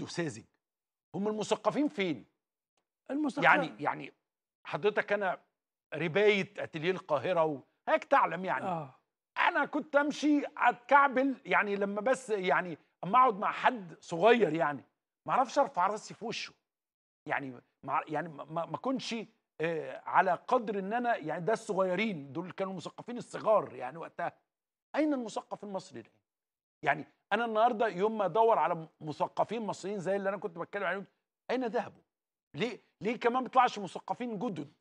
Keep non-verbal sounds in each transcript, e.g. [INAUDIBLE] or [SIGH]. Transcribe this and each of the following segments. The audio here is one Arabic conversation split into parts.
يبدو ساذج هم المثقفين فين المثقفين يعني يعني حضرتك انا ربايه اتليه القاهره وهيك تعلم يعني آه. انا كنت امشي اتكعبل يعني لما بس يعني اما اقعد مع حد صغير يعني ما اعرفش ارفع راسي في وشه يعني, يعني ما يعني ما, ما كنتش آه على قدر ان انا يعني ده الصغيرين دول كانوا مثقفين الصغار يعني وقتها اين المثقف المصري الان يعني انا النهارده يوم ما ادور على مثقفين مصريين زي اللي انا كنت بتكلم عليهم اين ذهبوا؟ ليه ليه كمان ما بيطلعش مثقفين جدد؟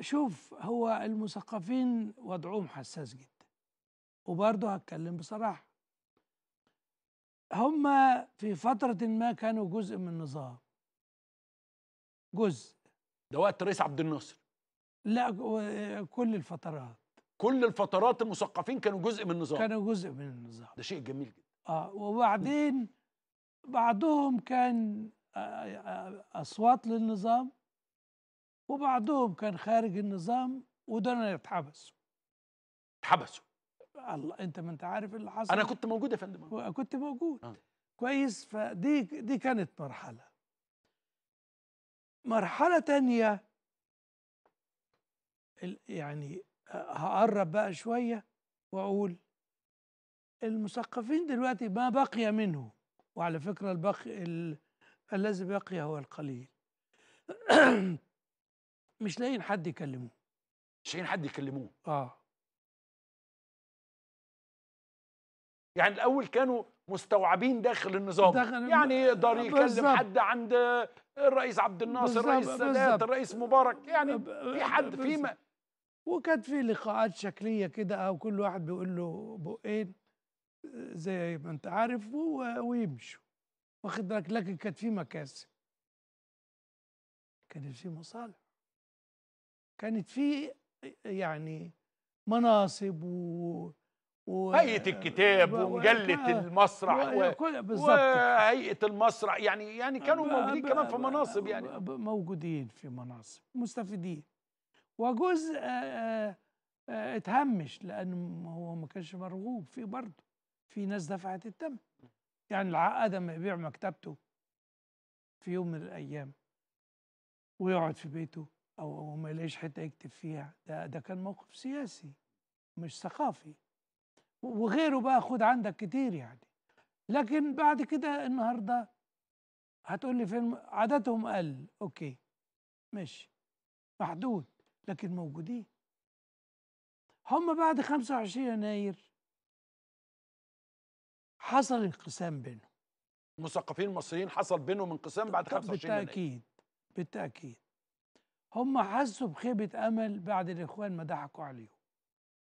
شوف هو المثقفين وضعهم حساس جدا وبرضه هتكلم بصراحه هما في فترة ما كانوا جزء من النظام جزء ده وقت الرئيس عبد الناصر لا كل الفترات كل الفترات المثقفين كانوا جزء من النظام كانوا جزء من النظام ده شيء جميل جدا اه وبعدين بعضهم كان آه، آه، اصوات للنظام وبعضهم كان خارج النظام ودول اتحبسوا اتحبسوا الله انت ما انت عارف اللي حصل انا كنت موجود يا فندم كنت موجود آه. كويس فدي دي كانت مرحله مرحله تانية يعني هقرب بقى شوية وأقول المثقفين دلوقتي ما بقي منه وعلى فكرة البقي الذي بقي هو القليل [CLEARS THROAT] مش لاقيين حد يكلموه مش لاقيين حد يكلموه اه يعني الاول كانوا مستوعبين داخل النظام داخل يعني يقدر يكلم بالزبط. حد عند الرئيس عبد الناصر الرئيس سادات الرئيس مبارك يعني في حد في وكانت في لقاءات شكليه كده او كل واحد بيقول له بقين زي ما انت عارف ويمشوا واخد بالك لكن كانت في مكاسب كانت في مصالح كانت في يعني مناصب و هيئة الكتاب ومجلة المسرح و... وهيئة المسرح يعني يعني كانوا موجودين كمان في مناصب يعني موجودين في مناصب مستفيدين وجزء آه، آه، آه، اتهمش لانه هو ما كانش مرغوب فيه برضه في ناس دفعت الثمن يعني العقد ما يبيع مكتبته في يوم من الايام ويقعد في بيته او ما يلاقيش حته يكتب فيها ده ده كان موقف سياسي مش ثقافي وغيره بقى خد عندك كتير يعني لكن بعد كده النهارده هتقول لي فين عددهم قل اوكي ماشي محدود لكن موجودين هم بعد 25 يناير حصل انقسام بينهم المثقفين المصريين حصل بينهم انقسام بعد 25 يناير بالتاكيد بالتاكيد هم حسوا بخيبه امل بعد الاخوان ما ضحكوا عليهم